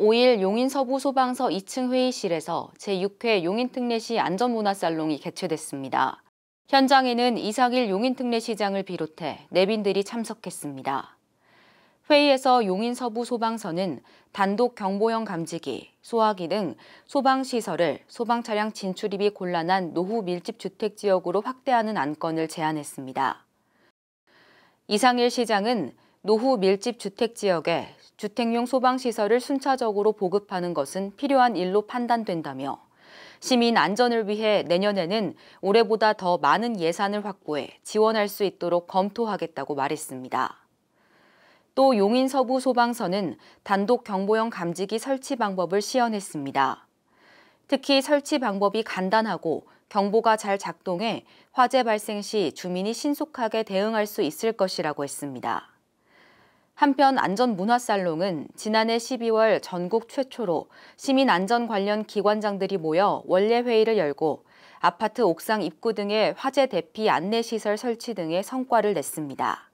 5일 용인서부소방서 2층 회의실에서 제6회 용인특례시 안전문화살롱이 개최됐습니다. 현장에는 이상일 용인특례시장을 비롯해 내빈들이 참석했습니다. 회의에서 용인서부소방서는 단독 경보형 감지기, 소화기 등 소방시설을 소방차량 진출입이 곤란한 노후 밀집 주택지역으로 확대하는 안건을 제안했습니다. 이상일 시장은 노후 밀집 주택지역에 주택용 소방시설을 순차적으로 보급하는 것은 필요한 일로 판단된다며 시민 안전을 위해 내년에는 올해보다 더 많은 예산을 확보해 지원할 수 있도록 검토하겠다고 말했습니다. 또 용인 서부 소방서는 단독 경보형 감지기 설치 방법을 시연했습니다. 특히 설치 방법이 간단하고 경보가 잘 작동해 화재 발생 시 주민이 신속하게 대응할 수 있을 것이라고 했습니다. 한편 안전문화살롱은 지난해 12월 전국 최초로 시민 안전 관련 기관장들이 모여 원례회의를 열고 아파트 옥상 입구 등의 화재 대피 안내시설 설치 등의 성과를 냈습니다.